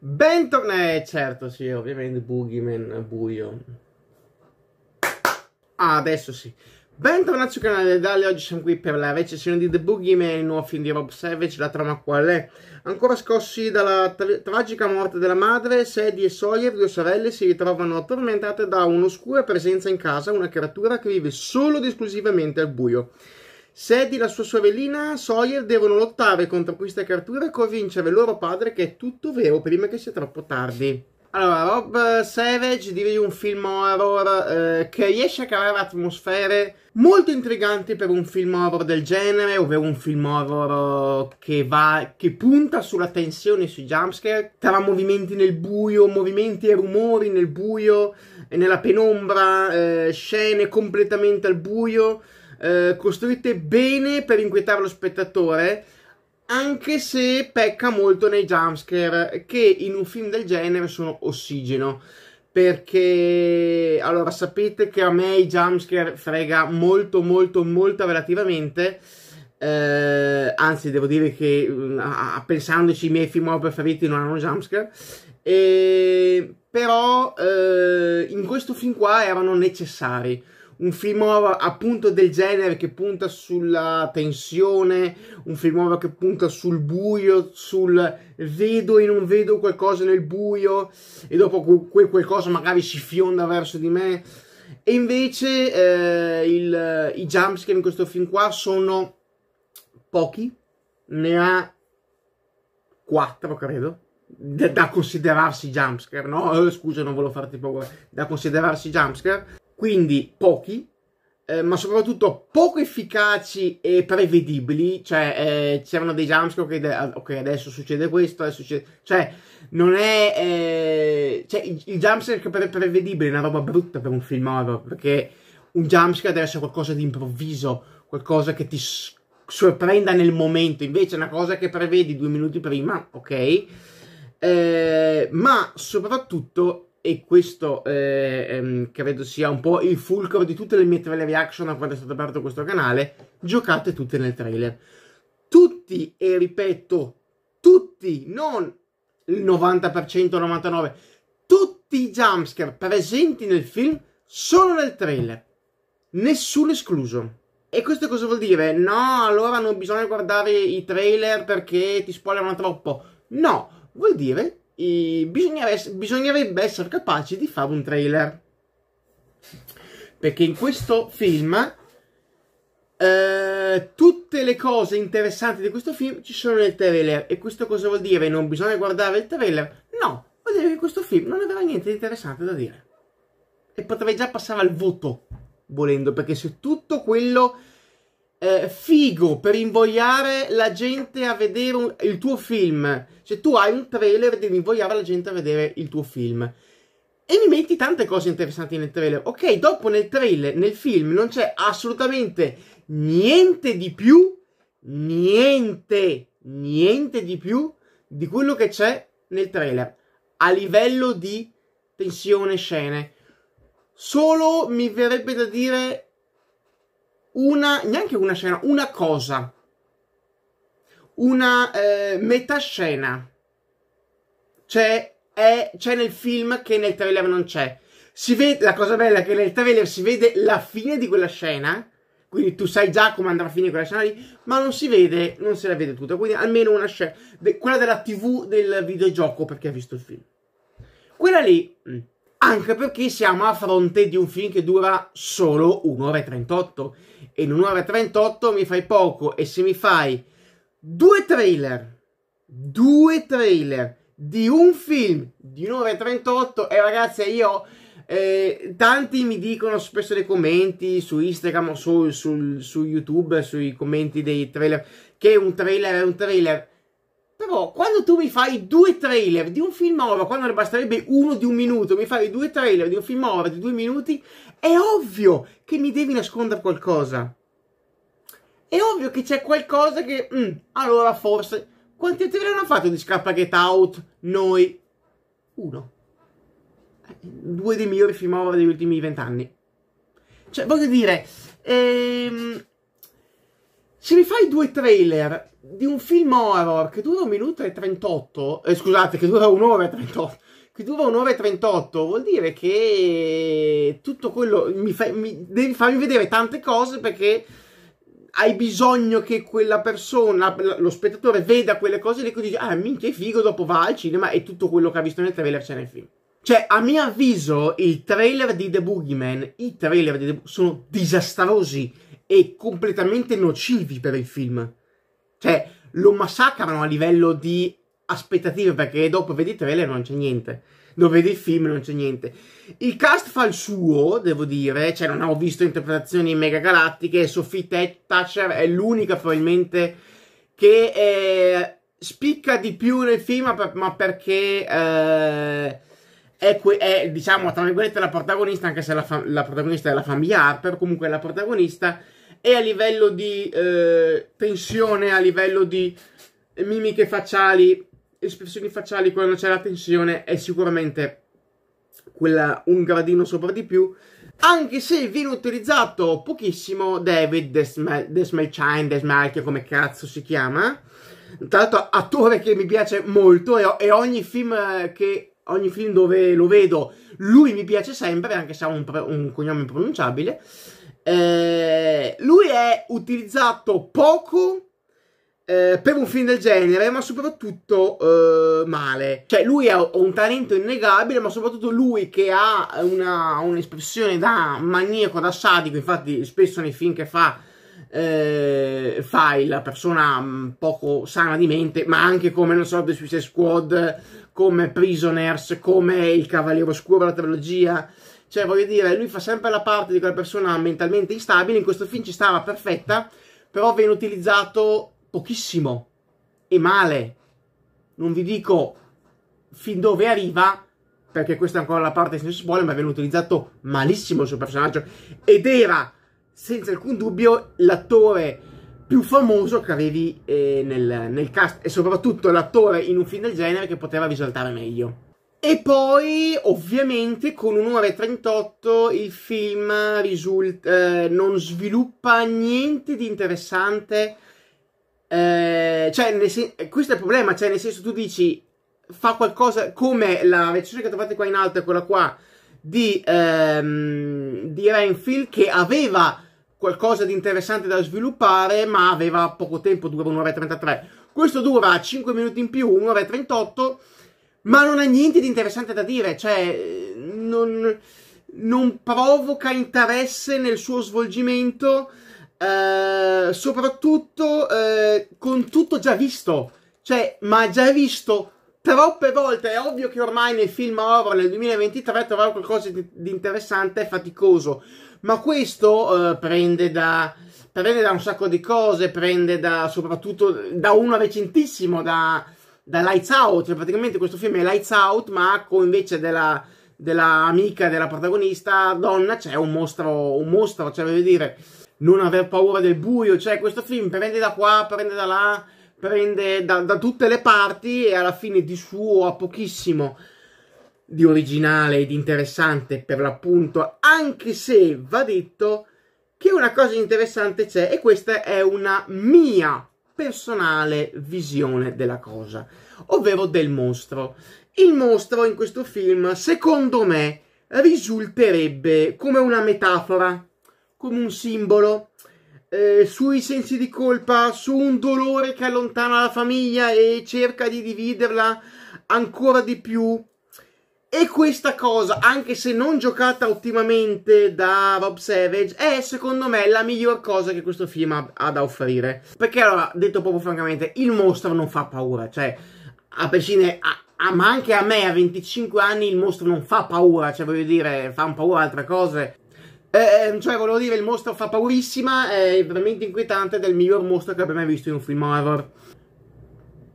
Bentornati, eh, certo sì, ovviamente Boogeyman buio. Ah, adesso sì. Bentornati sul canale del Dali, oggi siamo qui per la recensione di The Boogeyman, il nuovo film di Rob Savage, la trama qual è? Ancora scossi dalla tra tragica morte della madre, Sadie e Sawyer, due sorelle, si ritrovano tormentate da un'oscura presenza in casa, una creatura che vive solo ed esclusivamente al buio. Sed e la sua sorellina Sawyer devono lottare contro questa creatura e convincere loro padre che è tutto vero prima che sia troppo tardi. Allora, Rob Savage dirige un film horror eh, che riesce a creare atmosfere molto intriganti per un film horror del genere, ovvero un film horror eh, che, va, che punta sulla tensione sui jumpscare, tra movimenti nel buio, movimenti e rumori nel buio, nella penombra, eh, scene completamente al buio eh, costruite bene per inquietare lo spettatore, anche se pecca molto nei jumpscare, che in un film del genere sono ossigeno. Perché allora sapete che a me i jumpscare frega molto, molto, molto relativamente. Eh, anzi, devo dire che mm, a, pensandoci, i miei film preferiti non hanno jumpscare. Eh, però eh, in questo film qua erano necessari un film horror appunto del genere che punta sulla tensione, un film horror che punta sul buio, sul vedo e non vedo qualcosa nel buio e dopo quel qualcosa magari si fionda verso di me. E invece eh, il, i jumpscare in questo film qua sono pochi, ne ha quattro credo, da, da considerarsi jumpscare, no? scusa, non volevo farti paura, da considerarsi jumpscare quindi pochi, eh, ma soprattutto poco efficaci e prevedibili, cioè eh, c'erano dei jumpscare che de- ok adesso succede questo, adesso succede... cioè non è... Eh... cioè il, il jumpscare pre- prevedibile è una roba brutta per un film horror, perché un jumpscare deve essere qualcosa di improvviso, qualcosa che ti s- sorprenda nel momento, invece è una cosa che prevedi due minuti prima, ok? Eh, ma soprattutto e questo eh, ehm, credo sia un po' il fulcro di tutte le mie trailer reaction quando è stato aperto questo canale, giocate tutte nel trailer. Tutti, e ripeto, tutti, non il 90%, 99%, tutti i jumpscare presenti nel film sono nel trailer, nessuno escluso. E questo cosa vuol dire? No, allora non bisogna guardare i trailer perché ti spoilerano troppo. No, vuol dire bisognerebbe essere capaci di fare un trailer. Perché in questo film eh, tutte le cose interessanti di questo film ci sono nel trailer. E questo cosa vuol dire? Non bisogna guardare il trailer? No, vuol dire che questo film non aveva niente di interessante da dire. E potrei già passare al voto, volendo, perché se tutto quello eh, figo per invogliare la gente a vedere un, il tuo film. Cioè, tu hai un trailer e devi invogliare la gente a vedere il tuo film. E mi metti tante cose interessanti nel trailer. Ok, dopo nel trailer, nel film, non c'è assolutamente niente di più, niente, niente di più di quello che c'è nel trailer. A livello di tensione, scene. Solo mi verrebbe da dire una, neanche una scena, una cosa, una eh, metascena. C'è, cioè, è, c'è nel film che nel trailer non c'è. Si vede, la cosa bella è che nel trailer si vede la fine di quella scena, quindi tu sai già come andrà a finire quella scena lì, ma non si vede, non se la vede tutta, quindi almeno una scena, de, quella della tv del videogioco perché ha visto il film. Quella lì... Mh. Mm, anche perché siamo a fronte di un film che dura solo un'ora e 38 e in un'ora e 38 mi fai poco e se mi fai due trailer due trailer di un film di un'ora e 38 e ragazzi io eh, tanti mi dicono spesso nei commenti su Instagram o su, su, su YouTube sui commenti dei trailer che un trailer è un trailer però quando tu mi fai due trailer di un film horror, quando ne basterebbe uno di un minuto, mi fai due trailer di un film horror di due minuti, è ovvio che mi devi nascondere qualcosa. È ovvio che c'è qualcosa che... Mm, allora forse... Quanti trailer hanno fatto di Scappa Get Out? Noi? Uno. Eh, due dei migliori film horror degli ultimi vent'anni. Cioè, voglio dire... Ehm, se mi fai due trailer di un film horror che dura un minuto e 38, eh, scusate, che dura un'ora e 38, che dura un'ora e 38, vuol dire che tutto quello, mi, fa, mi devi farmi vedere tante cose perché hai bisogno che quella persona, lo spettatore veda quelle cose lì e dici, ah minchia è figo, dopo va al cinema e tutto quello che ha visto nel trailer c'è nel film. Cioè, a mio avviso, il trailer di The Boogeyman, i trailer di The Boogeyman sono disastrosi e completamente nocivi per il film. Cioè, lo massacrano a livello di aspettative perché dopo vedi il trailer non c'è niente. Dove vedi il film e non c'è niente. Il cast fa il suo, devo dire, cioè non ho visto interpretazioni mega galattiche. Sophie Thatcher è l'unica probabilmente che eh, spicca di più nel film, ma perché eh, è, è, diciamo, tra virgolette la protagonista, anche se la, fa- la protagonista è la famiglia Harper, comunque la protagonista e a livello di eh, tensione, a livello di mimiche facciali, espressioni facciali quando c'è la tensione è sicuramente quella un gradino sopra di più anche se viene utilizzato pochissimo David Desmelchine, Desmel che come cazzo si chiama tra l'altro attore che mi piace molto e, e ogni film che ogni film dove lo vedo lui mi piace sempre anche se ha un, un cognome impronunciabile eh, lui è utilizzato poco eh, per un film del genere, ma soprattutto eh, male. Cioè, lui ha un talento innegabile, ma soprattutto lui che ha una, un'espressione da maniaco, da sadico. Infatti, spesso nei film che fa. Eh, fai la persona mm, poco sana di mente, ma anche come, non so, The Suicide Squad, come Prisoners, come Il Cavaliere Oscuro, la trilogia, cioè, voglio dire, lui fa sempre la parte di quella persona mentalmente instabile. In questo film ci stava perfetta, però viene utilizzato pochissimo e male. Non vi dico fin dove arriva, perché questa è ancora la parte di senza spoiler, ma viene utilizzato malissimo il suo personaggio. Ed era, senza alcun dubbio, l'attore più famoso che avevi eh, nel, nel cast e soprattutto l'attore in un film del genere che poteva risaltare meglio. E poi, ovviamente, con un'ora e 38 il film risulta, eh, non sviluppa niente di interessante. Eh, cioè, sen- questo è il problema. Cioè, nel senso, tu dici fa qualcosa come la recensione che trovate qua in alto, è quella qua di, ehm, di Renfield, che aveva qualcosa di interessante da sviluppare, ma aveva poco tempo, dura un'ora e 33. Questo dura 5 minuti in più, un'ora e 38 ma non ha niente di interessante da dire, cioè non, non provoca interesse nel suo svolgimento, eh, soprattutto eh, con tutto già visto, cioè ma già visto troppe volte, è ovvio che ormai nel film horror nel 2023 trovare qualcosa di, di interessante è faticoso, ma questo eh, prende da prende da un sacco di cose, prende da soprattutto da uno recentissimo, da da Lights Out, cioè praticamente questo film è Lights Out, ma con invece della, della amica della protagonista donna c'è un mostro, un mostro, cioè voglio dire, non aver paura del buio, cioè questo film prende da qua, prende da là, prende da, da tutte le parti e alla fine di suo ha pochissimo di originale e di interessante per l'appunto, anche se va detto che una cosa interessante c'è e questa è una mia personale visione della cosa, ovvero del mostro. Il mostro in questo film, secondo me, risulterebbe come una metafora, come un simbolo, eh, sui sensi di colpa, su un dolore che allontana la famiglia e cerca di dividerla ancora di più e questa cosa, anche se non giocata ottimamente da Rob Savage, è secondo me la miglior cosa che questo film ha, ha da offrire. Perché allora, detto proprio francamente, il mostro non fa paura, cioè, a prescindere, a, Ah, ma anche a me a 25 anni il mostro non fa paura, cioè voglio dire, fa un paura altre cose. Eh, cioè, volevo dire, il mostro fa paurissima, è veramente inquietante ed è il miglior mostro che abbia mai visto in un film horror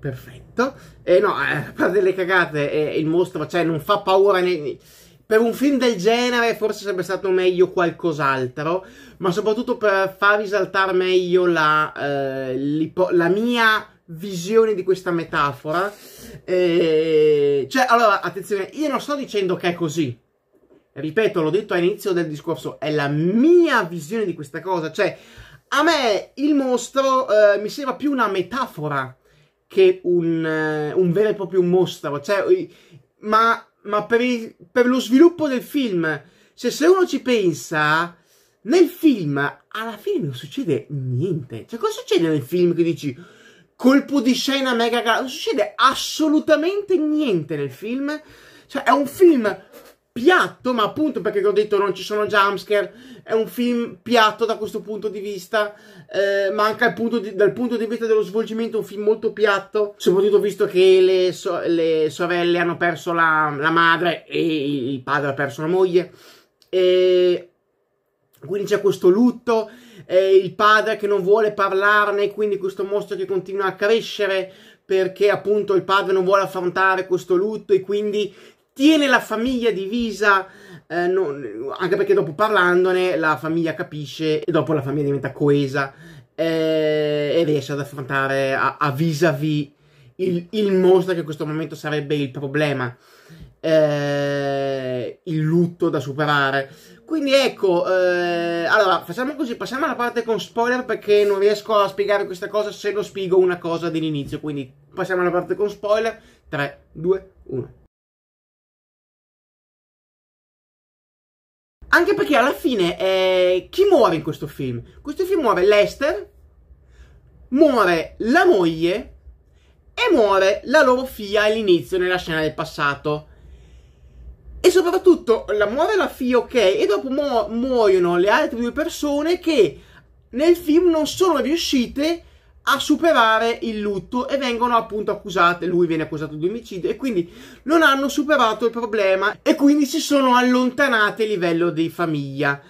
perfetto. E no, eh, a parte delle cagate, eh, il mostro, cioè, non fa paura. Ne... Per un film del genere forse sarebbe stato meglio qualcos'altro, ma soprattutto per far risaltare meglio la, eh, la mia visione di questa metafora. Eh, cioè, allora, attenzione, io non sto dicendo che è così. Ripeto, l'ho detto all'inizio del discorso, è la mia visione di questa cosa. Cioè, a me il mostro eh, mi sembra più una metafora che un, eh, un vero e proprio mostro. Cioè, ma, ma per, il, per, lo sviluppo del film, cioè, se uno ci pensa, nel film alla fine non succede niente. Cioè, cosa succede nel film che dici colpo di scena mega? grande? Non succede assolutamente niente nel film. Cioè, è un film piatto, ma appunto perché ho detto non ci sono jumpscare, è un film piatto da questo punto di vista, eh, ma anche punto di, dal punto di vista dello svolgimento un film molto piatto, soprattutto visto che le, so, le sorelle hanno perso la, la, madre e il padre ha perso la moglie, e quindi c'è questo lutto, eh, il padre che non vuole parlarne, quindi questo mostro che continua a crescere, perché appunto il padre non vuole affrontare questo lutto e quindi tiene la famiglia divisa. Eh, non, anche perché dopo parlandone la famiglia capisce e dopo la famiglia diventa coesa eh, e riesce ad affrontare a, a vis-à-vis il, il, mostro che in questo momento sarebbe il problema, eh, il lutto da superare. Quindi ecco, eh, allora facciamo così, passiamo alla parte con spoiler perché non riesco a spiegare questa cosa se lo spiego una cosa dell'inizio quindi passiamo alla parte con spoiler. 3, 2, 1. Anche perché alla fine eh, chi muore in questo film? Questo film muore Lester, muore la moglie e muore la loro figlia all'inizio nella scena del passato. E soprattutto la muore la figlia, ok, e dopo mu- muoiono le altre due persone che nel film non sono riuscite a a superare il lutto e vengono appunto accusate, lui viene accusato di omicidio e quindi non hanno superato il problema e quindi si sono allontanate a livello di famiglia.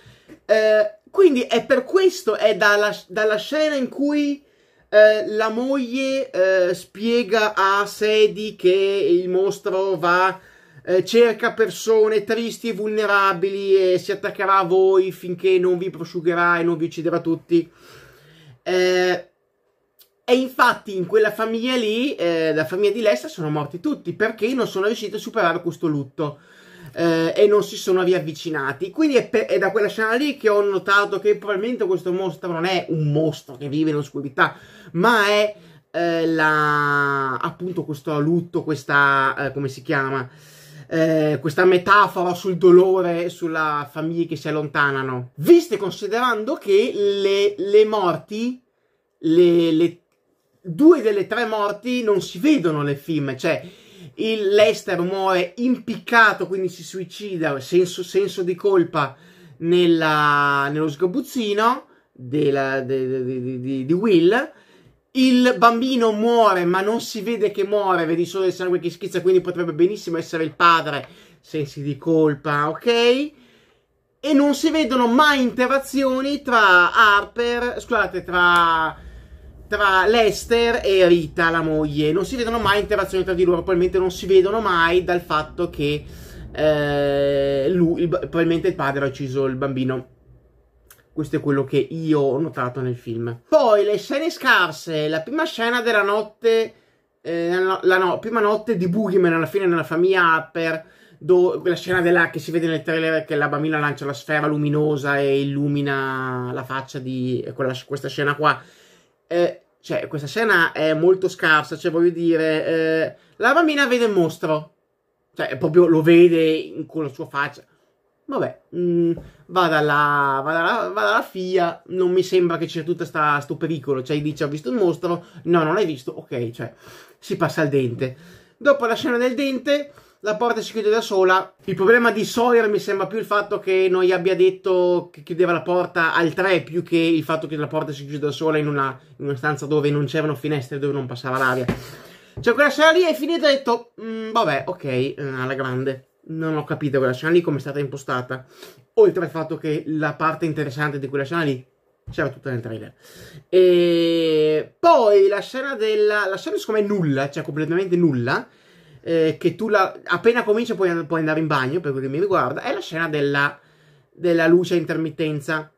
Eh, quindi è per questo, è dalla, dalla scena in cui eh, la moglie eh, spiega a Sedi che il mostro va, eh, cerca persone tristi e vulnerabili e si attaccherà a voi finché non vi prosciugherà e non vi ucciderà tutti. Eh, e infatti in quella famiglia lì, eh, la famiglia di Lessa, sono morti tutti perché non sono riusciti a superare questo lutto eh, e non si sono riavvicinati. Quindi è, per, è, da quella scena lì che ho notato che probabilmente questo mostro non è un mostro che vive in oscurità, ma è eh, la, appunto questo lutto, questa, eh, come si chiama, eh, questa metafora sul dolore, sulla famiglia che si allontanano. Viste considerando che le, le morti... Le, le, due delle tre morti non si vedono nel film, cioè il Lester muore impiccato, quindi si suicida, senso, senso di colpa nella, nello sgabuzzino della, de, de, de, di Will. Il bambino muore, ma non si vede che muore, vedi solo il sangue che schizza, quindi potrebbe benissimo essere il padre, sensi di colpa, ok? E non si vedono mai interazioni tra Harper, scusate, tra tra Lester e Rita, la moglie. Non si vedono mai interazioni tra di loro, probabilmente non si vedono mai dal fatto che eh, lui, il, probabilmente il padre ha ucciso il bambino. Questo è quello che io ho notato nel film. Poi le scene scarse, la prima scena della notte, eh, la, no, prima notte di Boogeyman alla fine nella famiglia Upper, do, la scena della, che si vede nel trailer che la bambina lancia la sfera luminosa e illumina la faccia di quella, questa scena qua eh, cioè, questa scena è molto scarsa, cioè, voglio dire, eh, la bambina vede il mostro, cioè, proprio lo vede in, con la sua faccia. Vabbè, mh, mm, va, dalla, va, dalla, va, dalla, FIA, non mi sembra che c'è tutto questo pericolo, cioè, dice ho visto il mostro, no, non l'hai visto, ok, cioè, si passa al dente. Dopo la scena del dente, la porta si chiude da sola. Il problema di Sawyer mi sembra più il fatto che non gli abbia detto che chiudeva la porta al 3 più che il fatto che la porta si chiude da sola in una, in una stanza dove non c'erano finestre, dove non passava l'aria. Cioè quella scena lì è finita e ho detto, mm, vabbè, ok, eh, alla grande. Non ho capito quella scena lì come è stata impostata. Oltre al fatto che la parte interessante di quella scena lì c'era tutta nel trailer. E poi la scena della... La scena secondo me è nulla, cioè completamente nulla eh, che tu la, appena cominci puoi, puoi, andare in bagno, per quello che mi riguarda, è la scena della, della luce a intermittenza,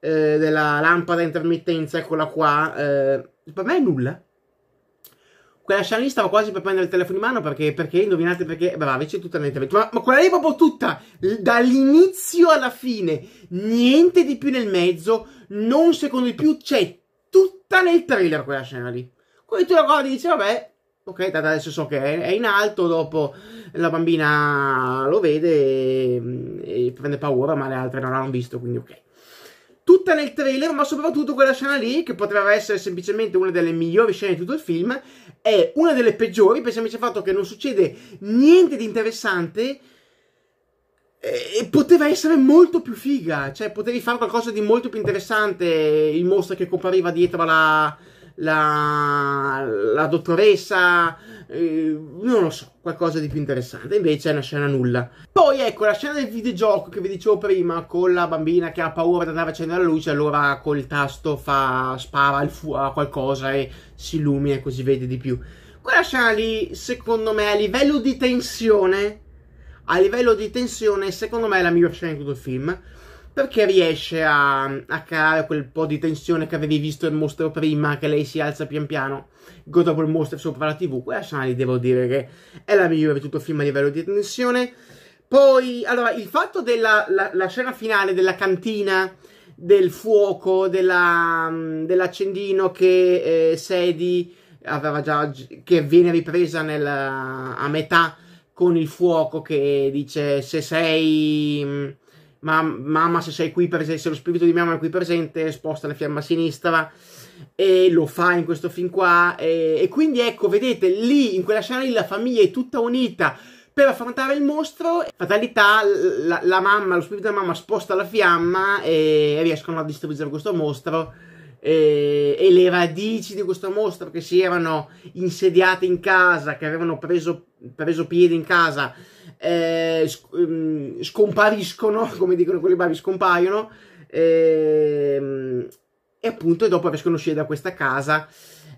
eh, della lampada a intermittenza, eccola qua. Eh, per me è nulla. Quella scena lì stava quasi per prendere il telefono in mano perché, perché indovinate perché, brava, invece tutta l'intervento. Ma, ma quella lì proprio tutta, dall'inizio alla fine, niente di più nel mezzo, non secondo di più, c'è tutta nel trailer quella scena lì. Quindi tu la guardi e dici, vabbè, Ok, tanto adesso so che è in alto, dopo la bambina lo vede e, e prende paura, ma le altre non l'hanno visto, quindi ok tutta nel trailer, ma soprattutto quella scena lì, che potrebbe essere semplicemente una delle migliori scene di tutto il film, è una delle peggiori per il semplice fatto che non succede niente di interessante. E poteva essere molto più figa, cioè potevi fare qualcosa di molto più interessante. Il mostro che compariva dietro alla, la, la dottoressa, eh, non lo so, qualcosa di più interessante. Invece è una scena nulla. Poi ecco la scena del videogioco che vi dicevo prima, con la bambina che ha paura di andare a accendere la luce, allora col tasto fa, spara il fu- a qualcosa e si illumina e così vede di più. Quella scena lì, secondo me, a livello di tensione, a livello di tensione, secondo me è la miglior scena di tutto il film perché riesce a, a creare quel po' di tensione che avevi visto il mostro prima, che lei si alza pian piano, go dopo il mostro sopra la tv. Quella scena lì devo dire che è la migliore di tutto il film a livello di tensione. Poi, allora, il fatto della la, la scena finale della cantina, del fuoco, della, mm, dell'accendino che eh, Sedi aveva già, che viene ripresa nel, a metà con il fuoco che dice se sei mm, ma, mamma se sei qui presente, se lo spirito di mamma è qui presente, sposta la fiamma a sinistra e lo fa in questo film qua e, e quindi ecco, vedete, lì in quella scena lì la famiglia è tutta unita per affrontare il mostro, fatalità, la, la mamma, lo spirito della mamma sposta la fiamma e, riescono a distruggere questo mostro e, e le radici di questo mostro che si erano insediate in casa, che avevano preso, preso piede in casa eh, sc- um, scompariscono, come dicono quelli bravi, scompaiono, ehm, e appunto dopo riescono a uscire da questa casa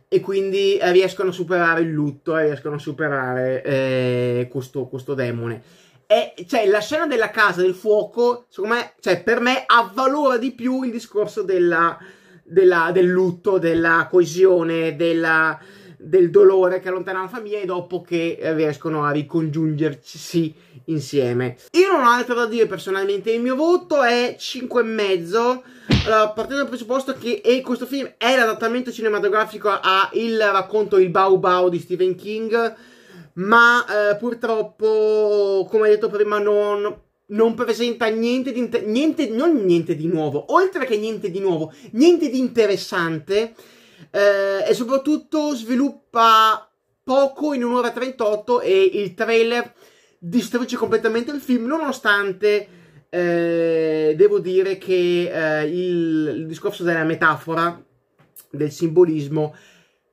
e quindi eh, riescono a superare il lutto, riescono a superare eh, questo, questo demone. E, cioè, la scena della casa del fuoco, secondo me, cioè, per me avvalora di più il discorso della, della, del lutto, della coesione, della, del dolore che allontana la famiglia e dopo che riescono a ricongiungersi insieme. Io non ho altro da dire personalmente, il mio voto è 5,5. Allora, partendo dal presupposto che questo film è l'adattamento cinematografico a il racconto Il Bau Bau di Stephen King, ma eh, purtroppo, come detto prima, non non presenta niente di, niente, non niente di nuovo, oltre che niente di nuovo, niente di interessante eh, e soprattutto sviluppa poco in un'ora e 38 e il trailer distrugge completamente il film nonostante eh, devo dire che eh, il, il, discorso della metafora del simbolismo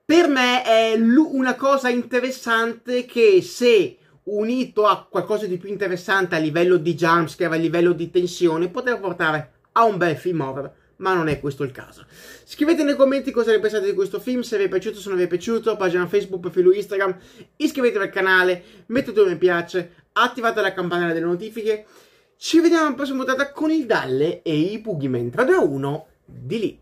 per me è l- una cosa interessante che se unito a qualcosa di più interessante a livello di jumpscare, a livello di tensione, poter portare a un bel film horror ma non è questo il caso. Scrivete nei commenti cosa ne pensate di questo film, se vi è piaciuto, se non vi è piaciuto, pagina Facebook, profilo Instagram, iscrivetevi al canale, mettete un mi piace, attivate la campanella delle notifiche. Ci vediamo alla prossima puntata con il Dalle e i Pugiment da 1 di lì.